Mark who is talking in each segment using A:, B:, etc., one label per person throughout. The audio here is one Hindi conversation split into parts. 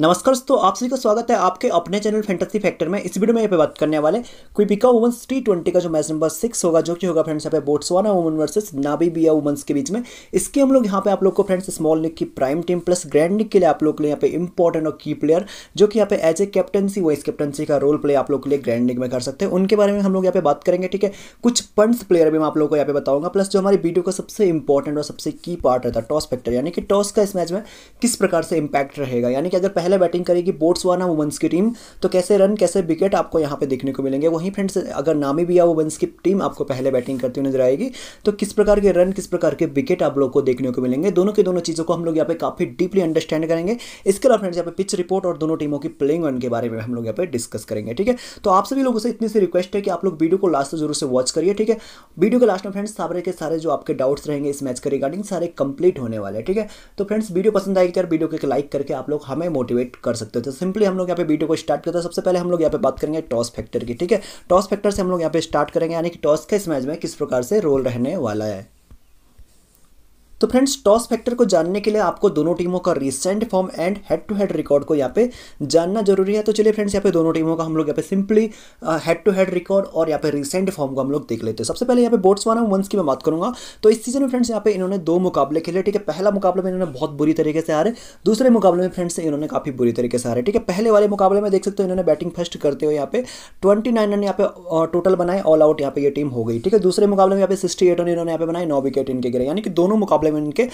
A: नमस्कार दोस्तों आप सभी का स्वागत है आपके अपने चैनल फैंटेसी फैक्टर में इस वीडियो में यहाँ पे बात करने वाले कोई पिका वुमेंस टी ट्वेंटी का जो मैच नंबर सिक्स होगा जो कि होगा फ्रेंड्स यहाँ पे बोट्सवाना वुमन वर्सेस नाबी बिया वुमेंस के बीच में इसके हम लोग यहाँ पे आप लोग को फ्रेंड्स स्मॉल लीग की prime team plus grand nick के लिए आप लोग के लिए यहाँ पे इंपॉर्टेंट और की प्लेयर जो कि यहाँ पे as a captaincy vice captaincy का रोल प्ले आप लोग के लिए ग्रैंड निक में कर सकते हैं उनके बारे में हम लोग यहाँ पे बात करेंगे ठीक है कुछ पंट्स प्लेयर भी मैं आप लोग को यहाँ पे बताऊंगा प्लस जो हमारी वीडियो का सबसे इंपॉर्टेंट और सबसे की पार्ट रहता है टॉस फैक्टर यानी कि टॉस का इस मैच में किस प्रकार से इम्पैक्ट रहेगा यानी कि अगर पहले बैटिंग करेगी बोट्सवाना वुमेंस की टीम तो कैसे रन कैसे विकेट आपको यहाँ पे देखने को मिलेंगे वहीं फ्रेंड्स अगर नामी नामीबिया वुमेंस की टीम आपको पहले बैटिंग करती हुई नजर आएगी तो किस प्रकार के रन किस प्रकार के विकेट आप लोग को देखने को मिलेंगे दोनों की दोनों चीज़ों को हम लोग यहाँ पे काफ़ी डीपली अंडरस्टैंड करेंगे इसके अलावा फ्रेंड्स यहाँ पे पिच रिपोर्ट और दोनों टीमों की प्लेइंग रन के बारे में हम लोग यहाँ पे डिस्कस करेंगे ठीक है तो आप सभी लोगों से इतनी सी रिक्वेस्ट है कि आप लोग वीडियो को लास्ट जरूर से वॉच करिए ठीक है वीडियो के लास्ट में फ्रेंड्स सारे के सारे जो आपके डाउट्स रहेंगे इस मैच के रिगार्डिंग सारे कंप्लीट होने वाले ठीक है तो फ्रेंड्स वीडियो पसंद आएगी तो यार वीडियो को एक लाइक करके आप लोग हमें मोटिवेट एक्टिवेट कर सकते हो तो सिंपली हम लोग यहाँ पे वीडियो को स्टार्ट करते हैं सबसे पहले हम लोग यहाँ पे बात करेंगे टॉस फैक्टर की ठीक है टॉस फैक्टर से हम लोग यहाँ पे स्टार्ट करेंगे यानी कि टॉस का इस मैच में किस प्रकार से रोल रहने वाला है तो फ्रेंड्स टॉस फैक्टर को जानने के लिए आपको दोनों टीमों का recent form and head to head record को यहाँ पे जानना जरूरी है तो चलिए फ्रेंड्स यहाँ पे दोनों टीमों का हम लोग यहाँ पे simply head to head record और यहाँ पे रिसेंट फॉर्म को हम लोग देख लेते हैं सबसे पहले यहाँ पे वन वंस की मैं बात करूंगा तो इस सीजन में फ्रेंड्स यहाँ पे इन्होंने दो मुकाबले खेले ठीक है पहला मुकाबला में इन्होंने बहुत बुरी तरीके से हारे दूसरे मुकाबले में फ्रेंड्स इन्होंने काफी बुरी तरीके से हारे ठीक है पहले वाले मुकाबले में देख सकते हो इन्होंने बैटिंग फर्स्ट करते हुए यहाँ पे ट्वेंटी नाइन रन यहाँ पे टोटल बनाए ऑल आउट यहाँ पे ये टीम हो गई ठीक है दूसरे मुकाबले में यहाँ पे सिक्सटी एट रन इन्होंने यहाँ पे बनाए नौ विकेट इनके गिरे यानी कि दोनों मुकाबले मुकाबले में इनके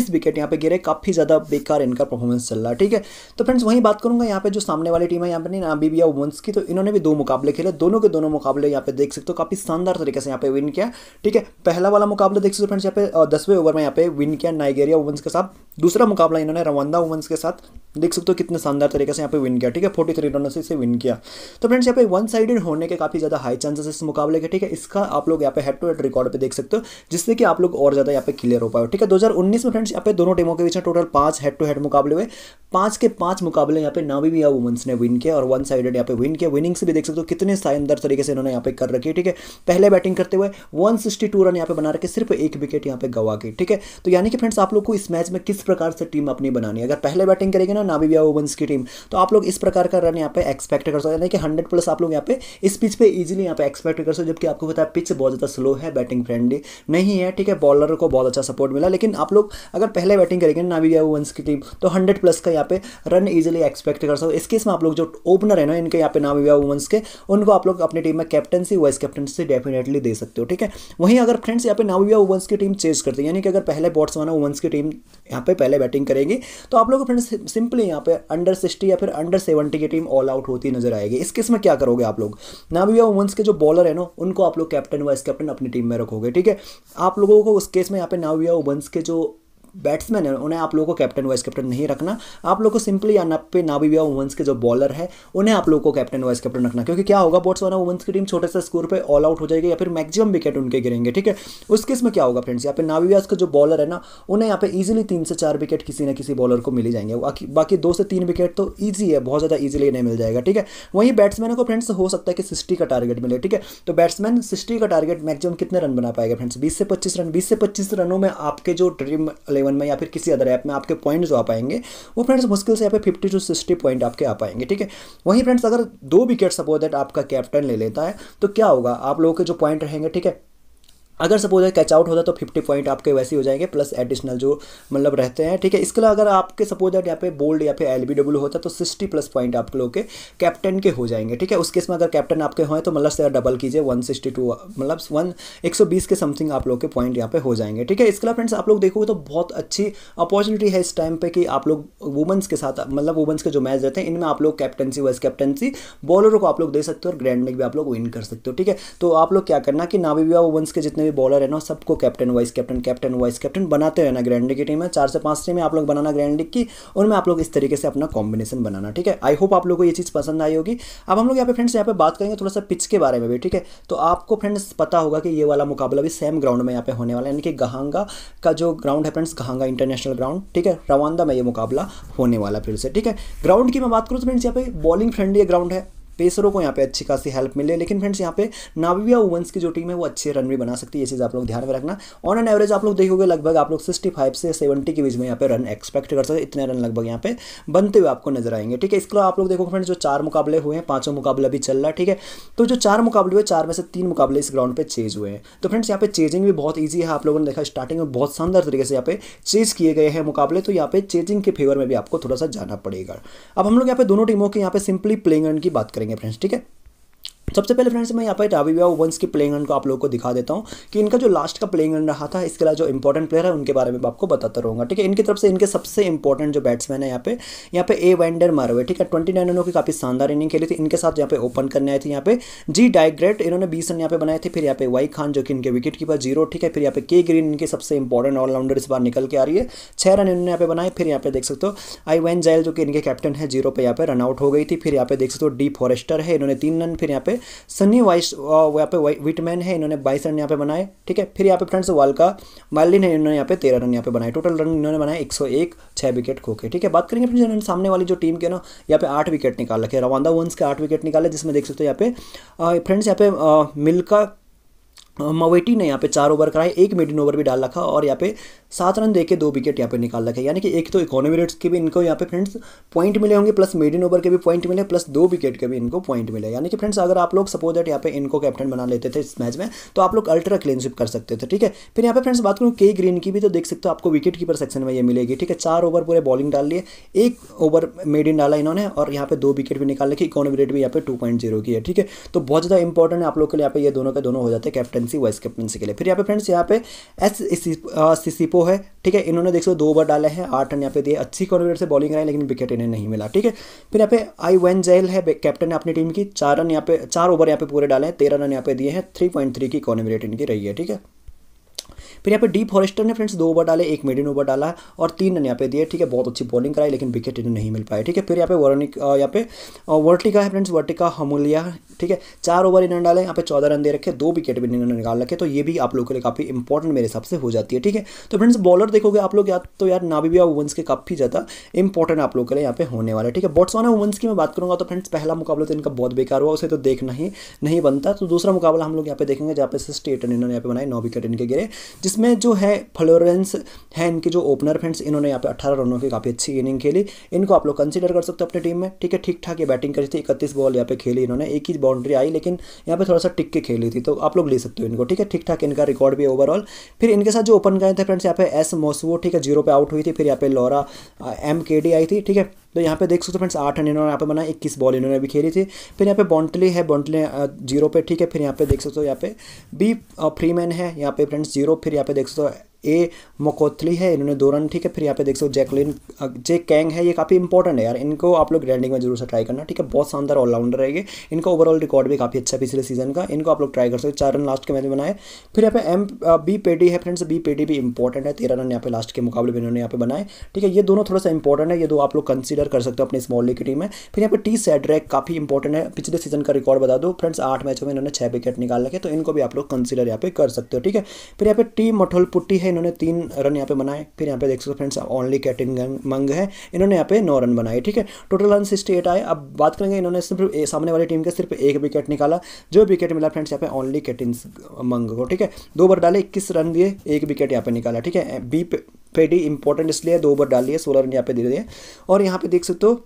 A: 19 विकेट यहाँ पे गिरे काफ़ी ज़्यादा बेकार इनका परफॉर्मेंस चल रहा है ठीक है तो फ्रेंड्स वहीं बात करूँगा यहाँ पे जो सामने वाली टीम है यहाँ पे बीबिया वंस की तो इन्होंने भी दो मुकाबले खेले दोनों के दोनों मुकाबले यहाँ पे देख सकते हो काफ़ी शानदार तरीके से यहाँ पे विन किया ठीक है पहला वाला मुकाबला देख सकते हो फ्रेंड्स यहाँ पे दसवें ओवर में यहाँ पे विन किया नाइगेरिया वुमेंस के साथ दूसरा मुकाबला इन्होंने रवांदा वुमेंस के साथ देख सकते हो कितने शानदार तरीके से यहाँ पे विन किया ठीक है फोर्टी थ्री रनों से इसे विन किया तो फ्रेंड्स यहाँ पे वन साइडेड होने के काफ़ी ज़्यादा हाई चांसेस इस मुकाबले के ठीक है इसका आप लोग यहाँ पे हेड टू हेड रिकॉर्ड पे देख सकते हो जिससे कि आप लोग और ज़्यादा यहाँ पे क्लियर हो पाए ठीक है 2019 में फ्रेंड्स यहाँ पे दोनों टीमों के बीच में टोटल पांच हेड टू हेड मुकाबले हुए पांच के पांच मुकाबले यहाँ पे नामीबिया वुमेंस ने विन किया और वन साइडेड यहाँ पे विन किया विनिंग्स भी देख सकते हो कितने शानदार तरीके से इन्होंने यहाँ पे कर रखी है ठीक है पहले बैटिंग करते हुए वन रन यहाँ पे बना रखे सिर्फ एक विकेट यहाँ पे गवा के ठीक है तो यानी कि फ्रेंड्स आप लोग को इस मैच में किस प्रकार से टीम अपनी बनानी है अगर पहले बैटिंग करेगी ना नामीबिया वुमेंस की टीम तो आप लोग इस प्रकार का रन यहाँ पे एक्सपेक्ट कर सकते यानी कि हंड्रेड प्लस आप लोग यहाँ पे इस पिच पे इजिली यहाँ पे एक्सपेक्ट कर सकते जबकि आपको पता है पिच बहुत ज़्यादा स्लो है बैटिंग फ्रेंडली नहीं है ठीक है बॉलर को बहुत अच्छा सपोर्ट मिला वाला लेकिन आप लोग अगर पहले बैटिंग करेंगे ना भी वंस की टीम तो हंड्रेड प्लस का यहाँ पे रन इजिली एक्सपेक्ट कर सकते इस केस में आप लोग जो ओपनर है ना इनके यहाँ पे नाम हुआ वंस के उनको आप लोग अपनी टीम में कैप्टनसी वाइस कैप्टनसी डेफिनेटली दे सकते हो ठीक है वहीं अगर फ्रेंड्स यहाँ पे नाम हुआ वंस की टीम चेज करते हैं यानी कि अगर पहले बॉट्स वाना वंस की टीम यहाँ पे पहले बैटिंग करेगी तो आप लोग फ्रेंड्स सिंपली यहाँ पे अंडर सिक्सटी या फिर अंडर सेवेंटी की टीम ऑल आउट होती नजर आएगी इस केस में क्या करोगे आप लोग ना भी वंस के जो बॉलर है ना उनको आप लोग कैप्टन वाइस कैप्टन अपनी टीम में रखोगे ठीक है आप लोगों को उस केस में यहाँ पे ना हुआ वंश के जो बैट्समैन है उन्हें आप लोगों को कैप्टन वाइस कैप्टन नहीं रखना आप लोगों को सिंपली या पे नाबी या के जो बॉलर है उन्हें आप लोग को कैप्टन वाइस कैप्टन रखना क्योंकि क्या होगा वाला वुमेंस की टीम छोटे से स्कोर पर ऑल आउट हो जाएगी या फिर मैक्सिमम विकेट उनके गिरेंगे ठीक है उस केस में क्या होगा फ्रेंड्स यहाँ पे नाबी का जो बॉलर है ना उन्हें यहाँ पे ईजिली तीन से चार विकेट किसी ना किसी बॉलर को मिल जाएंगे बाकी दो से तीन विकेट तो ईजी है बहुत ज़्यादा ईजिली नहीं मिल जाएगा ठीक है वहीं बैट्समैन को फ्रेंड्स हो सकता है कि सिक्सटी का टारगेट मिले ठीक है तो बैट्समैन सिक्सटी का टारगेट मैक्सिमम कितने रन बना पाएगा फ्रेंड्स बीस से पच्चीस रन बीस से पच्चीस रनों में आपके जो ड्रीम वन में या फिर किसी अदर ऐप में आपके पॉइंट जो आ पाएंगे वो फ्रेंड्स मुश्किल से यहाँ पे फिफ्टी टू सिक्सटी पॉइंट आपके आ पाएंगे ठीक है वहीं फ्रेंड्स अगर दो विकेट सपोज दैट आपका कैप्टन ले लेता है तो क्या होगा आप लोगों के जो पॉइंट रहेंगे ठीक है अगर सपोज कैच आउट होता है तो फिफ्टी पॉइंट आपके वैसे ही हो जाएंगे प्लस एडिशनल जो मतलब रहते हैं ठीक है इसके अलावा अगर आपके सपोज है यहाँ पे बोल्ड या फिर एल बी डब्ल्यू होता है तो सिक्सटी प्लस पॉइंट आप लोग के कैप्टन के हो जाएंगे ठीक है उस केस में अगर कैप्टन आपके हों तो मतलब से डबल कीजिए वन सिक्सटी टू मतलब वन एक सौ बीस के समथिंग आप लोग के पॉइंट यहाँ पे हो जाएंगे ठीक है इसके अलावा फ्रेंड्स आप लोग देखोगे तो बहुत अच्छी अपॉर्चुनिटी है इस टाइम पर कि आप लोग वुमेंस के साथ मतलब वुमेंस के जो मैच रहते हैं इनमें आप लोग कैप्टनसी वाइस कैप्टनसी बॉलरों को आप लोग दे सकते हो और ग्रैंड में भी आप लोग विन कर सकते हो ठीक है तो आप लोग क्या करना कि नावी वुमेंस के जितने जितने भी बॉलर है ना सबको captain vice captain captain vice captain बनाते हुए ना ग्रैंड लीग की टीम है चार से पांच टीम आप लोग बनाना ग्रैंड लीग की उनमें आप लोग इस तरीके से अपना कॉम्बिनेशन बनाना ठीक है आई होप आप लोग को ये चीज़ पसंद आई होगी अब हम लोग यहाँ पे फ्रेंड्स यहाँ पे बात करेंगे थोड़ा सा पिच के बारे में भी ठीक है तो आपको फ्रेंड्स पता होगा कि ये वाला मुकाबला भी सेम ग्राउंड में यहाँ पे होने वाला है यानी कि गहांगा का जो ग्राउंड है फ्रेंड्स गहांगा इंटरनेशनल ग्राउंड ठीक है रवांदा में ये मुकाबला होने वाला फिर से ठीक है ग्राउंड की मैं बात करूँ तो फ्रेंड्स यहाँ पे बॉलिंग फ्रेंडली ग्राउंड है पेसरों को यहाँ पे अच्छी खासी हेल्प मिले लेकिन फ्रेंड्स यहाँ पे नाविया वुमेंस की जो टीम है वो अच्छे रन भी बना सकती है ये चीज़ आप लोग ध्यान में रखना ऑन एन एवरेज आप लोग देखोगे लगभग आप लोग सिक्सटी फाइव से सेवेंटी के बीच में यहाँ पे रन एक्सपेक्ट कर सकते इतने रन लगभग यहाँ पे बनते हुए आपको नजर आएंगे ठीक है इसके अलावा आप लोग देखोगे फ्रेंड्स जो चार मुकाबले हुए हैं पांचों मुकाबला भी चल रहा है ठीक है तो जो चार मुकाबले हुए चार में से तीन मुकाबले इस ग्राउंड पर चेज हुए हैं तो फ्रेंड्स यहाँ पे चेजिंग भी बहुत ईजी है आप लोगों ने देखा स्टार्टिंग में बहुत शानदार तरीके से यहाँ पे चेज किए गए हैं मुकाबले तो यहाँ पे चेजिंग के फेवर में भी आपको थोड़ा सा जाना पड़ेगा अब हम लोग यहाँ पे दोनों टीमों के यहाँ पे सिंपली प्लेइंग रन की बात करें करेंगे फ्रेंड्स ठीक है सबसे पहले फ्रेंड्स मैं यहाँ पर टाविविया वंस की प्लेइंग रन को आप लोगों को दिखा देता हूँ कि इनका जो लास्ट का प्लेइंग रन रहा था इसके अलावा जो इंपॉर्टेंट प्लेयर है उनके बारे में आपको बताता रहूँगा ठीक है इनकी तरफ से इनके सबसे इंपॉर्टेंट जो बैट्समैन है यहाँ पे यहाँ पे ए वैंडर मारो ठीक है ट्वेंटी नाइन रनों की काफ़ी शानदार इनिंग खेली थी इनके साथ यहाँ पे ओपन करने आए थे यहाँ पे जी डायग्रेट इन्होंने बीस रन यहाँ पे बनाए थे फिर यहाँ पे वाई खान जो कि इनके विकेट कीपर जीरो ठीक है फिर यहाँ पे के ग्रीन इनके सबसे इंपॉर्टेंट ऑलराउंडर इस बार निकल के आ रही है छह रन इन्होंने यहाँ पे बनाए फिर यहाँ पे देख सकते हो आई वैन जैल जो कि इनके कैप्टन है जीरो पे यहाँ पे रन आउट हो गई थी फिर यहाँ पे देख सकते हो डी फॉरेस्टर है इन्होंने तीन रन फिर यहाँ पे सनी वाइस यहाँ पे विटमैन है इन्होंने बाईस रन यहाँ पे बनाए ठीक है फिर यहाँ पे फ्रेंड्स वाल का मालिन है इन्होंने यहाँ पे तेरह रन यहाँ पे बनाए टोटल रन इन्होंने बनाए एक सौ एक छः विकेट खोके ठीक है बात करेंगे फ्रेंड्स इन्होंने सामने वाली जो टीम के ना यहाँ पे आठ विकेट निकाल रखे रवाना वंस के आठ विकेट निकाले जिसमें देख सकते हो यहाँ पे फ्रेंड्स यहाँ पे मिल्का मवेटी ने यहाँ पे चार ओवर कराए एक मिडिन ओवर भी डाल रखा और यहाँ पे सात रन देके दो विकेट यहाँ पे निकाल रखे यानी कि एक तो इकोनॉमी रेट्स के भी इनको यहाँ पे फ्रेंड्स पॉइंट मिले होंगे प्लस मिडिन ओवर के भी पॉइंट मिले प्लस दो विकेट के भी इनको पॉइंट मिले यानी कि फ्रेंड्स अगर आप लोग सपोज दैट यहाँ पे इनको कैप्टन बना लेते थे इस मैच में तो आप लोग अल्ट्रा क्लीनशिप कर सकते थे ठीक है फिर यहाँ पे फ्रेंड्स बात करूँ के ग्रीन की भी तो देख सकते हो आपको विकेट कीपर सेक्शन में ये मिलेगी ठीक है चार ओवर पूरे बॉलिंग डाल लिए एक ओवर मेडिन डाला इन्होंने और यहाँ पे दो विकेट भी निकाल रखी इकोनॉमी रेट भी यहाँ पे टू की है ठीक है तो बहुत ज़्यादा इंपॉर्टेंट है आप लोग के लिए यहाँ पे ये दोनों के दोनों हो जाते हैं कैप्टन कैप्टनसी वाइस कैप्टनसी के लिए फिर यहाँ पे फ्रेंड्स यहाँ पे एस सिसिपो uh, है ठीक है इन्होंने देख सो दो ओवर डाले हैं आठ रन यहाँ पे दिए अच्छी कॉर्नर से बॉलिंग कराई लेकिन विकेट इन्हें नहीं मिला ठीक है फिर यहाँ पे आई वैन जेल है कैप्टन अपनी टीम की चार रन यहाँ पे चार ओवर यहाँ पे पूरे डाले हैं तेरह रन यहाँ पे दिए हैं थ्री पॉइंट थ्री की इकोनॉमी इनकी रही है ठीक है फिर यहाँ पे डी फॉरेस्टर ने फ्रेंड्स दो ओवर डाले एक मिडिन ओवर डाला और तीन रन यहाँ पे दिए ठीक है बहुत अच्छी बॉलिंग कराई लेकिन विकेट इन्हें नहीं मिल पाए ठीक है फिर यहाँ पे वर्निक uh, यहाँ पे वर्टिका uh, है फ्रेंड्स वर्टिका हमुलिया ठीक है चार ओवर इन्होंने डाले यहाँ पे चौदह रन दे रखे दो विकेट भी इन्होंने निकाल रखे तो ये भी आप लोगों के लिए काफ़ी इंपॉर्टेंट मेरे हिसाब से हो जाती है ठीक है तो फ्रेंड्स बॉलर देखोगे आप लोग या तो यार नाबिबिया वंस के काफ़ी ज़्यादा इंपॉर्टेंट आप लोगों के लिए यहाँ पे होने वाला ठीक है बॉट्सवाना वंस की मैं बात करूंगा तो फ्रेंड्स पहला मुकाबला तो इनका बहुत बेकार हुआ उसे तो देखना ही नहीं बनता तो दूसरा मुकाबला हम लोग यहाँ पे देखेंगे जहाँ पे स्टेट रन इन्होंने यहाँ पे बनाए नौ विकेट इनके गिरे जिसमें जो है फ्लोरेंस है इनके जो ओपनर फ्रेंड्स इन्होंने यहाँ पे अठारह रनों की काफ़ी अच्छी इनिंग खेली इनको आप लोग कंसिडर कर सकते हो अपनी टीम में ठीक है ठीक ठाक ये बैटिंग करी थी इकतीस बॉल यहाँ पे खेली इन्होंने एक ही बॉल बाउंड्री आई लेकिन यहाँ पे थोड़ा सा टिक के खेली थी तो आप लोग ले सकते हो इनको ठीक है ठीक ठाक इनका रिकॉर्ड भी ओवरऑल फिर इनके साथ जो ओपन गए थे फ्रेंड्स यहाँ पे एस मोसवो ठीक है जीरो पे आउट हुई थी फिर यहाँ पे लॉरा एम के डी आई थी ठीक है तो यहाँ पे देख सकते हो फ्रेंड्स आठ रन इन्होंने यहाँ पे बनाया इक्कीस बॉल इन्होंने भी खेली थी फिर यहाँ पे बॉन्टली है बॉन्टली जीरो पे ठीक है फिर यहाँ पे देख सकते हो यहाँ पे बी फ्रीमैन है यहाँ पे फ्रेंड्स जीरो फिर यहाँ पे देख सकते हो ए मोकोथली है इन्होंने दो रन ठीक है फिर यहाँ पे देख सकते हो जैकलिन जे कैंग है ये काफ़ी इंपॉर्टेंट है यार इनको आप लोग ग्रैंडिंग में जरूर से ट्राई करना ठीक है बहुत शानदार ऑलराउंडर है ये इनका ओवरऑल रिकॉर्ड भी काफ़ी अच्छा है पिछले सीजन का इनको आप लोग ट्राई कर सकते हो चार रन लास्ट के मैच में बनाए फिर यहाँ पे एम बी पेडी है फ्रेंड्स बी पेडी भी इंपॉर्टेंट है तेरह रन यहाँ पे लास्ट के मुकाबले में इन्होंने यहाँ पे बनाए ठीक है ये दोनों थोड़ा सा इंपॉर्टेंट है ये दो आप लोग कंसिडर कर सकते हो अपने स्मॉल लीग की टीम में फिर यहाँ पे टी सेड्रैक काफ़ी इंपॉर्टेंट है पिछले सीजन का रिकॉर्ड बता दो फ्रेंड्स आठ मैचों में इन्होंने छह विकेट निकाल रखे तो इनको भी आप लोग कंसिडर यहाँ पे कर सकते हो ठीक है फिर यहाँ पे टी पुट्टी है इन्होंने तीन रन यहाँ पे बनाए फिर यहाँ पे देख सकते हो फ्रेंड्स ओनली कैटिन मंग है इन्होंने यहाँ पे नौ रन बनाए ठीक है टोटल रन सिक्सटी आए अब बात करेंगे इन्होंने सिर्फ सामने वाली टीम के सिर्फ एक विकेट निकाला जो विकेट मिला फ्रेंड्स यहाँ पे ओनली कैटिन मंग को ठीक है दो बार डाले इक्कीस रन दिए एक विकेट यहाँ पे निकाला ठीक है बी पेडी इंपॉर्टेंट इसलिए दो ओवर डाल लिए सोलह रन यहाँ पे दे दिए और यहाँ पे देख सकते हो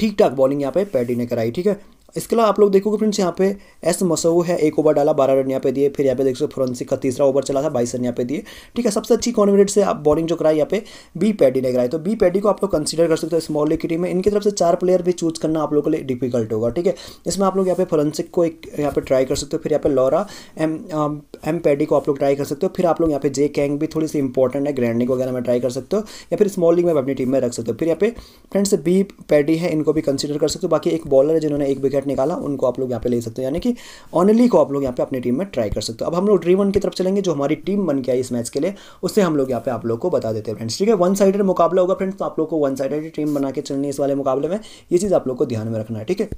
A: ठीक ठाक बॉलिंग यहाँ पे पैडी ने कराई ठीक है इसके अलावा आप लोग देखोगे फ्रेंड्स यहाँ पे एस मसऊ है एक ओवर डाला बारह रन यहाँ पे दिए फिर यहाँ पे देख सकते फोरेंसिक का तीसरा ओवर चला था बाईस रन यहाँ पे दिए ठीक है सबसे अच्छी कॉन्वेट से आप बॉलिंग जो कराई यहाँ पे बी पैडी ने कराई तो बी पैडी को आप लोग कंसिडर कर सकते हो स्मॉल लीग की टीम में इनकी तरफ से चार प्लेयर भी चूज करना आप लोगों के लिए डिफिकल्ट होगा ठीक है इसमें आप लोग यहाँ पे फोरेंसिक को एक यहाँ पे ट्राई कर सकते हो फिर यहाँ पे लॉरा एम एम पैडी को आप लोग ट्राई कर सकते हो फिर आप लोग यहाँ पे जे कैंग भी थोड़ी सी इंपॉर्टेंट है ग्रैंडिंग वगैरह में ट्राई कर सकते हो या फिर स्मॉल लीग में अपनी टीम में रख सकते हो फिर यहाँ पे फ्रेंड्स बी पैडी है इनको भी कंसिडर कर सकते हो बाकी एक बॉलर है जिन्होंने एक विकेट विकेट निकाला उनको आप लोग यहाँ पे ले सकते हो यानी कि ऑनली को आप लोग यहाँ पे अपनी टीम में ट्राई कर सकते हो अब हम लोग ड्रीम वन की तरफ चलेंगे जो हमारी टीम बन के आई इस मैच के लिए उससे हम लोग यहाँ पे आप लोग को बता देते हैं फ्रेंड्स ठीक है वन साइडेड मुकाबला होगा फ्रेंड्स तो आप लोग को वन साइडेड टीम बना के चलनी इस वाले मुकाबले में ये चीज़ आप लोग को ध्यान में रखना है ठीक है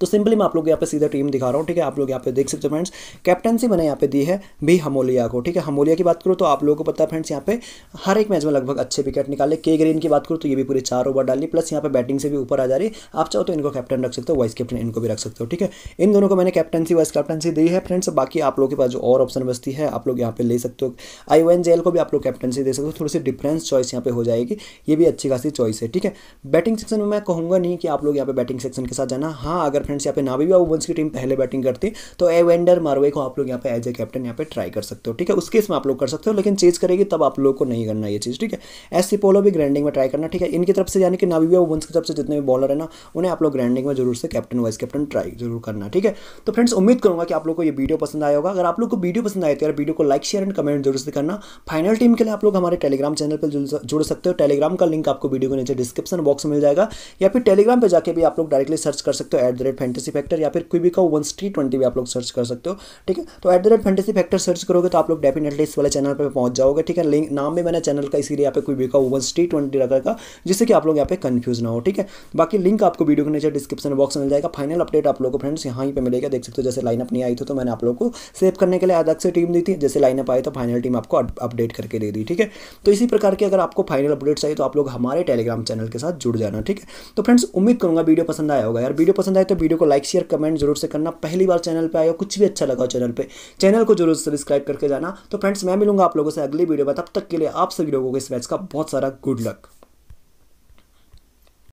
A: तो सिंपली मैं आप लोग यहाँ पे सीधा टीम दिखा रहा हूँ ठीक है आप लोग यहाँ पे देख सकते हो फ्रेंड्स कैप्टनसी मैंने यहाँ पे दी है भी हमोलिया को ठीक है हमोलिया की बात करूँ तो आप लोगों को पता है फ्रेंड्स यहाँ पे हर एक मैच में लगभग अच्छे विकेट निकाले के ग्रीन की बात करूँ तो ये भी पूरी चार ओवर डाली प्लस यहाँ पे बैटिंग से भी ऊपर आ जा रही आप चाहो तो इनको कैप्टन रख सकते हो वाइस कैप्टन इनको भी रख सकते हो ठीक है इन दोनों को मैंने कैप्टनसी वाइस कैप्टनसी दी है फ्रेंड्स बाकी आप लोगों के पास जो और ऑप्शन बस्ती है आप लोग यहाँ पे ले सकते हो आई वन जेल को भी आप लोग कैप्टनसी दे सकते हो थोड़ी सी डिफरेंस चॉइस यहाँ पे हो जाएगी ये भी अच्छी खासी चॉइस है ठीक है बैटिंग सेक्शन में मैं कहूँगा नहीं कि आप लोग यहाँ पे बैटिंग सेक्शन के साथ जाना हाँ अगर अगर फ्रेंड्स यहाँ पे ना भी हुआ की टीम पहले बैटिंग करती तो एवेंडर मारवे को आप लोग यहाँ पे एज ए कैप्टन यहाँ पे ट्राई कर सकते हो ठीक है उस केस में आप लोग कर सकते हो लेकिन चेज करेगी तब आप लोग को नहीं करना ये चीज़ ठीक है एस पोलो भी ग्रैंडिंग में ट्राई करना ठीक है इनकी तरफ से यानी कि ना वंस की तरफ से जितने भी बॉलर है ना उन्हें आप लोग ग्रैंडिंग में जरूर से कैप्टन वाइस कैप्टन ट्राई जरूर करना ठीक है तो फ्रेंड्स उम्मीद करूँगा कि आप लोग को ये वीडियो पसंद आया होगा अगर आप लोग को वीडियो पसंद आए तो यार वीडियो को लाइक शेयर एंड कमेंट जरूर से करना फाइनल टीम के लिए आप लोग हमारे टेलीग्राम चैनल पर जुड़ सकते हो टेलीग्राम का लिंक आपको वीडियो के नीचे डिस्क्रिप्शन बॉक्स में मिल जाएगा या फिर टेलीग्राम पर जाकर भी आप लोग डायरेक्टली सर्च कर सकते हो एट रेट फैंटेसी फैक्टर या फिर क्विबी का वन स्ट्री ट्वेंटी भी आप लोग सर्च कर सकते हो ठीक है तो at the rate fantasy factor search करोगे तो आप लोग डेफिनेटली इस वाले चैनल पर पहुंच जाओगे ठीक है लिंक नाम भी मैंने चैनल का इसीलिए यहाँ पे क्विबी का वन स्ट्री ट्वेंटी रखा जिससे कि आप लोग यहाँ पे कन्फ्यूज ना हो ठीक है बाकी लिंक आपको वीडियो के नीचे डिस्क्रिप्शन बॉक्स में मिल जाएगा फाइनल अपडेट आप लोग को फ्रेंड्स यहाँ ही मिलेगा देख सकते हो जैसे लाइनअप नहीं आई थी तो मैंने आप लोग को सेव करने के लिए अलग से टीम दी थी जैसे लाइनअप आई तो फाइनल टीम आपको अपडेट करके दे दी ठीक है तो इसी प्रकार के अगर आपको फाइनल अपडेट्स आई तो आप लोग हमारे टेलीग्राम चैनल के साथ जुड़ जाना ठीक है तो फ्रेंड्स उम्मीद करूंगा वीडियो पसंद आया होगा यार वीडियो पसंद आए तो वीडियो को लाइक शेयर कमेंट जरूर से करना पहली बार चैनल पर आया कुछ भी अच्छा लगा चैनल पर चैनल को जरूर सब्सक्राइब करके जाना तो फ्रेंड्स मैं मिलूंगा आप लोगों से अगली वीडियो में तब तक के लिए आप सभी लोगों को इस मैच का बहुत सारा गुड लक